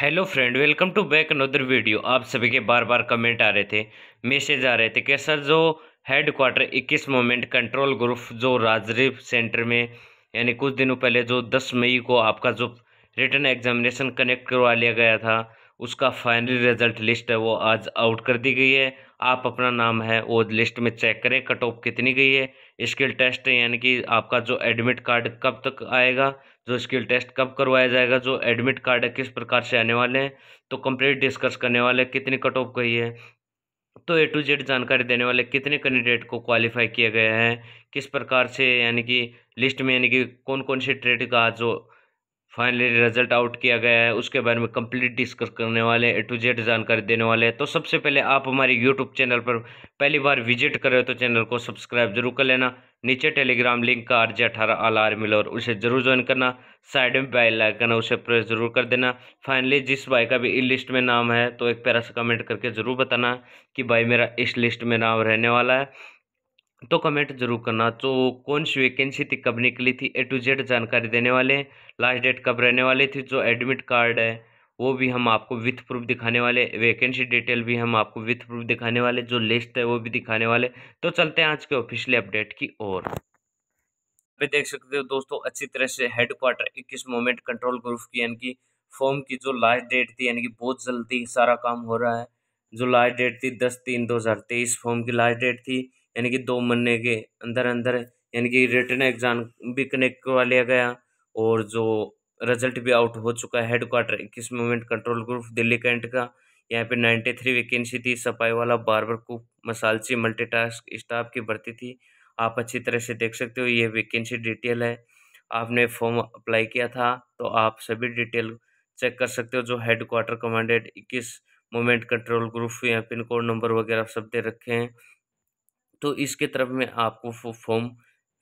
hello friend welcome to back another video आप सभी के बार बार कमेंट आ रहे थे मैसेज आ रहे थे कि सर जो हेड क्वार्टर इक्कीस मोमेंट कंट्रोल ग्रुप जो राजरीफ सेंटर में यानी कुछ दिनों पहले जो दस मई को आपका जो रिटर्न एग्जामिनेशन कनेक्ट करवा लिया गया था उसका फाइनल रिजल्ट लिस्ट है वो आज आउट कर दी गई है आप अपना नाम है वो लिस्ट में चेक करें कट ऑफ कितनी गई है स्किल टेस्ट यानी कि आपका जो एडमिट कार्ड कब तक आएगा जो स्किल टेस्ट कब करवाया जाएगा जो एडमिट कार्ड है किस प्रकार से आने वाले हैं तो कंप्लीट डिस्कस करने वाले कितनी कट ऑफ गई है तो ए टू जेड जानकारी देने वाले कितने कैंडिडेट को क्वालिफाई किया गया है किस प्रकार से यानी कि लिस्ट में यानी कि कौन कौन से ट्रेड का जो फाइनली रिजल्ट आउट किया गया है उसके बारे में कंप्लीट डिस्कस करने वाले हैं ए टू जेड जानकारी देने वाले हैं तो सबसे पहले आप हमारे यूट्यूब चैनल पर पहली बार विजिट कर रहे हो तो चैनल को सब्सक्राइब जरूर कर लेना नीचे टेलीग्राम लिंक का आर जे अठारह आल आर मिल और उसे जरूर ज्वाइन करना साइड में बैल लाइक है उसे प्रेस जरूर कर देना फाइनली जिस भाई का भी इस लिस्ट में नाम है तो एक पैरा से कमेंट करके ज़रूर बताना कि भाई मेरा इस लिस्ट में नाम रहने वाला है तो कमेंट जरूर करना तो कौन सी वैकेंसी थी कब निकली थी ए टू जेड जानकारी देने वाले हैं लास्ट डेट कब रहने वाली थी जो एडमिट कार्ड है वो भी हम आपको विथ प्रूफ दिखाने वाले वैकेंसी डिटेल भी हम आपको विथ प्रूफ दिखाने वाले जो लिस्ट है वो भी दिखाने वाले तो चलते हैं आज के ऑफिशियली अपडेट की ओर अभी देख सकते हो दोस्तों अच्छी तरह से हेड क्वार्टर इक्कीस मोमेंट कंट्रोल ग्रुप की यानी कि फॉर्म की जो लास्ट डेट थी यानी कि बहुत जल्दी सारा काम हो रहा है जो लास्ट डेट थी दस तीन दो हज़ार तेईस फॉर्म की लास्ट डेट थी यानी कि दो महीने के अंदर अंदर यानी कि रिटर्न एग्ज़ाम भी कनेक्ट करवा लिया गया और जो रिजल्ट भी आउट हो चुका है हेडक्वार्टर इक्कीस movement control group Delhi cantt का यहाँ पे नाइन्टी थ्री वैकेंसी थी सफाई वाला बार्बर को मसालची मल्टीटास्क स्टाफ की भर्ती थी आप अच्छी तरह से देख सकते हो ये वैकेंसी डिटेल है आपने फॉर्म अप्लाई किया था तो आप सभी डिटेल चेक कर सकते हो जो हेड क्वार्टर कमांडेड इक्कीस मूवमेंट कंट्रोल ग्रुप या पिन कोड नंबर वगैरह सब दे रखे हैं तो इसके तरफ में आपको फॉर्म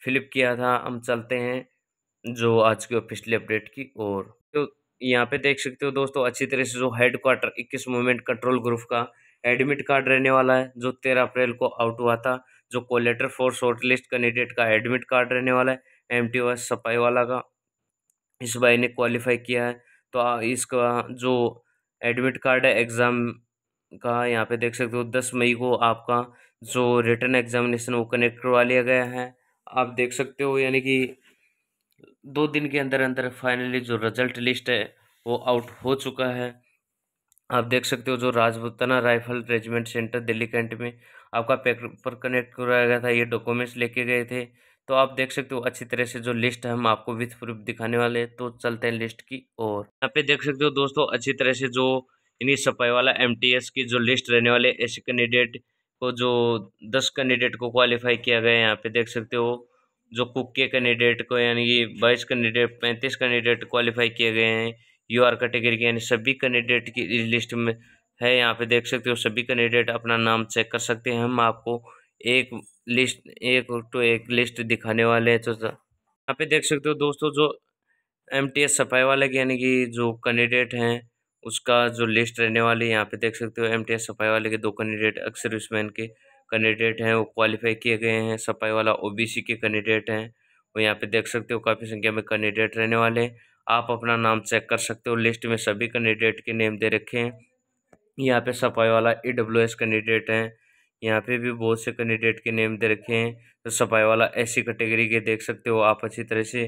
फिलअप किया था हम चलते हैं जो आज के ऑफिशियल अपडेट की और तो यहाँ पे देख सकते हो दोस्तों अच्छी तरह से जो हेड क्वार्टर इक्कीस मूवमेंट कंट्रोल ग्रुप का एडमिट कार्ड रहने वाला है जो तेरह अप्रैल को आउट हुआ था जो call letter for short list candidate का एडमिट कार्ड रहने वाला है एम टी वास सफाई वाला का इस भाई ने क्वालिफाई किया है तो इसका जो एडमिट कार्ड है एग्ज़ाम का यहाँ पे देख सकते हो दस मई को आपका जो रिटर्न एग्जामिनेशन वो कनेक्ट करवा लिया गया है आप देख सकते हो यानी कि दो दिन के अंदर अंदर फाइनली जो रिजल्ट लिस्ट है वो आउट हो चुका है आप देख सकते हो जो Rajputana rifle regiment centre Delhi cantt में आपका पेपर कनेक्ट करवाया गया था ये डॉक्यूमेंट्स लेके गए थे तो आप देख सकते हो अच्छी तरह से जो लिस्ट है हम आपको विथ प्रूफ दिखाने वाले हैं तो चलते हैं लिस्ट की और यहाँ पे देख सकते हो दोस्तों अच्छी तरह से जो इन्हीं सफाई वाला एम की जो लिस्ट रहने वाले ऐसे कैंडिडेट को जो दस कैंडिडेट को क्वालिफाई किया गया है यहाँ पे देख सकते हो जो कुक के कैंडिडेट को यानी कि बाईस कैंडिडेट पैंतीस कैंडिडेट क्वालिफाई किए गए हैं यू आर कैटेगरी के यानी सभी कैंडिडेट की लिस्ट में है यहाँ पे देख सकते हो सभी कैंडिडेट अपना नाम चेक कर सकते हैं हम आपको एक लिस्ट एक टू एक लिस्ट दिखाने वाले हैं तो यहाँ पे देख सकते हो दोस्तों जो एम टी एस सफाई वाले यानी कि जो कैंडिडेट हैं उसका जो लिस्ट रहने वाली है यहाँ पे देख सकते हो एमटीएस सफाई वाले के दो कैंडिडेट अक्सर उसमैन के कैंडिडेट हैं वो क्वालिफाई किए गए हैं सफाई वाला ओ के कैंडिडेट हैं और यहाँ पे देख सकते हो काफ़ी संख्या में कैंडिडेट रहने वाले हैं आप अपना नाम चेक कर सकते हो लिस्ट में सभी कैंडिडेट के नेम दे रखे हैं यहाँ पे सफाई वाला ई डब्ल्यू एस कैंडिडेट हैं यहाँ पे भी बहुत से कैंडिडेट के नेम दे रखे हैं तो सफाई वाला ऐसी कैटेगरी के देख सकते हो आप अच्छी तरह से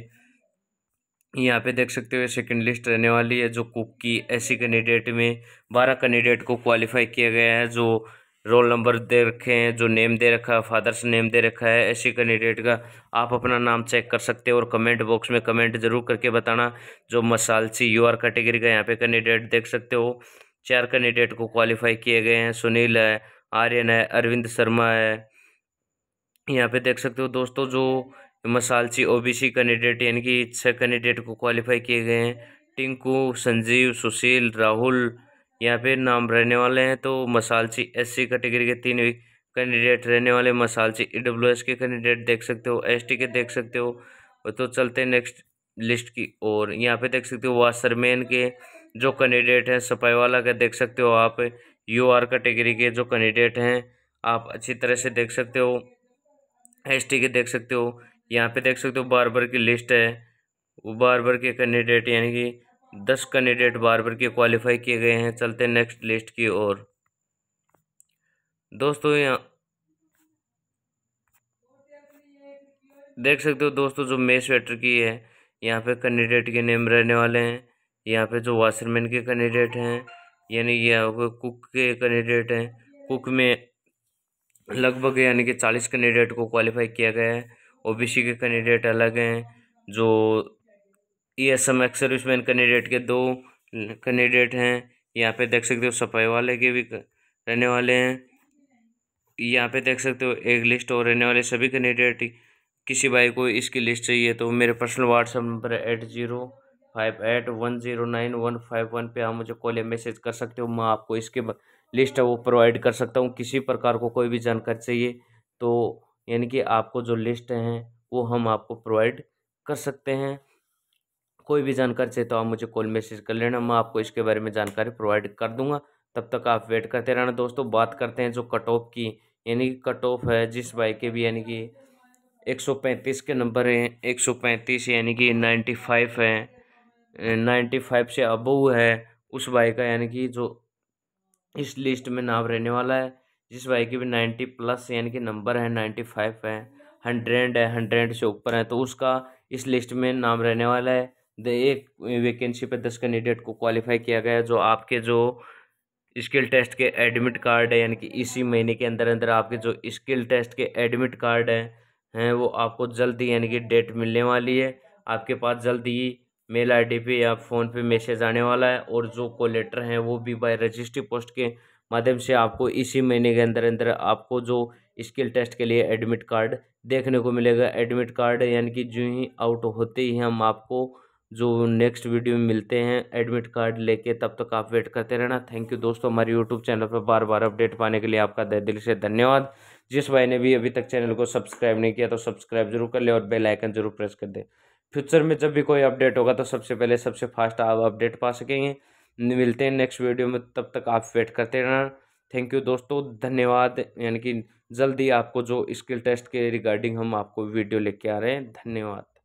यहाँ पे देख सकते हो सेकंड लिस्ट रहने वाली है जो कुक की ऐसी कैंडिडेट में बारह कैंडिडेट को क्वालिफाई किया गया है जो रोल नंबर दे रखे हैं जो नेम दे रखा है फादर्स नेम दे रखा है ऐसी कैंडिडेट का आप अपना नाम चेक कर सकते हो और कमेंट बॉक्स में कमेंट ज़रूर करके बताना जो मसालसी यू आर कैटेगरी का यहाँ पे कैंडिडेट देख सकते हो चार कैंडिडेट को क्वालिफाई किए गए हैं सुनील है आर्यन है अरविंद शर्मा है यहाँ पे देख सकते हो दोस्तों जो मसालची ओबीसी कैंडिडेट यानी कि छः कैंडिडेट को क्वालिफाई किए गए हैं टिंकू संजीव सुशील राहुल यहाँ पे नाम रहने वाले हैं तो मसालची एससी कैटेगरी के तीन कैंडिडेट रहने वाले मसालची ई डब्ल्यू एस के कैंडिडेट देख सकते हो एस टी के देख सकते हो तो चलते हैं नेक्स्ट लिस्ट की और यहाँ पे देख सकते हो वाशरमैन के जो कैंडिडेट हैं वाला के देख सकते हो आप यू आर कैटेगरी के जो कैंडिडेट हैं आप अच्छी तरह से देख सकते हो एस टी के देख सकते हो यहाँ पे देख सकते हो बारबर की लिस्ट है वो बारबर के कैंडिडेट यानी कि दस कैंडिडेट बारबर के क्वालिफाई किए गए हैं चलते नेक्स्ट लिस्ट की ओर दोस्तों यहाँ देख सकते हो दोस्तों जो मेस वेटर की है यहाँ पे कैंडिडेट के नेम रहने वाले हैं यहाँ पे जो वाशरमैन के कैंडिडेट हैं यानी यह कुक के कैंडिडेट हैं कुक में लगभग यानी कि चालीस कैंडिडेट को क्वालिफाई किया गया है ओबीसी के कैंडिडेट अलग हैं जो E S M ex serviceman candidate के दो कैंडिडेट हैं यहाँ पे देख सकते हो सफाई वाले के भी रहने वाले हैं यहाँ पे देख सकते हो एक लिस्ट और रहने वाले सभी कैंडिडेट किसी भाई को इसकी लिस्ट चाहिए तो मेरे पर्सनल व्हाट्सअप नंबर है eight zero five eight one zero nine one five one पर आप मुझे कॉल या मैसेज कर सकते हो मैं आपको इसके लिस्ट है वो प्रोवाइड कर सकता हूँ किसी प्रकार को कोई भी जानकारी चाहिए तो यानी कि आपको जो लिस्ट हैं वो हम आपको प्रोवाइड कर सकते हैं कोई भी जानकारी चाहिए तो आप मुझे कॉल मैसेज कर लेना मैं आपको इसके बारे में जानकारी प्रोवाइड कर दूंगा तब तक आप वेट करते रहना दोस्तों बात करते हैं जो कट ऑफ की यानी कि कट ऑफ है जिस बाइक के भी यानी कि एक सौ पैंतीस के नंबर हैं एक सौ पैंतीस यानी कि नाइन्टी फाइव है नाइन्टी फाइव से अबव है उस बाइक का यानी कि जो इस लिस्ट में नाम रहने वाला है जिस भाई की भी नाइन्टी प्लस यानी कि नंबर है नाइन्टी फाइव है हंड्रेड है हंड्रेड से ऊपर है तो उसका इस लिस्ट में नाम रहने वाला है द एक वैकेंसी पर दस कैंडिडेट को क्वालिफाई किया गया जो आपके जो स्किल टेस्ट के एडमिट कार्ड है यानी कि इसी महीने के अंदर अंदर आपके जो स्किल टेस्ट के एडमिट कार्ड है हैं वो आपको जल्दी यानी कि डेट मिलने वाली है आपके पास जल्दी मेल आईडी पे या फ़ोन पे मैसेज आने वाला है और जो कोलेटर हैं वो भी बाय रजिस्ट्री पोस्ट के माध्यम से आपको इसी महीने के अंदर अंदर आपको जो स्किल टेस्ट के लिए एडमिट कार्ड देखने को मिलेगा एडमिट कार्ड यानी कि जो ही आउट होते ही हम आपको जो नेक्स्ट वीडियो में मिलते हैं एडमिट कार्ड लेके तब तक आप वेट करते रहना थैंक यू दोस्तों हमारे यूट्यूब चैनल पर बार बार अपडेट पाने के लिए आपका दे दिल से धन्यवाद जिस भाई ने भी अभी तक चैनल को सब्सक्राइब नहीं किया तो सब्सक्राइब जरूर कर ले और बेल आइकन जरूर प्रेस कर दें फ्यूचर में जब भी कोई अपडेट होगा तो सबसे पहले सबसे फास्ट आप अपडेट पा सकेंगे मिलते हैं नेक्स्ट वीडियो में तब तक आप वेट करते रहना थैंक यू दोस्तों धन्यवाद यानी कि जल्दी आपको जो स्किल टेस्ट के रिगार्डिंग हम आपको वीडियो लेके आ रहे हैं धन्यवाद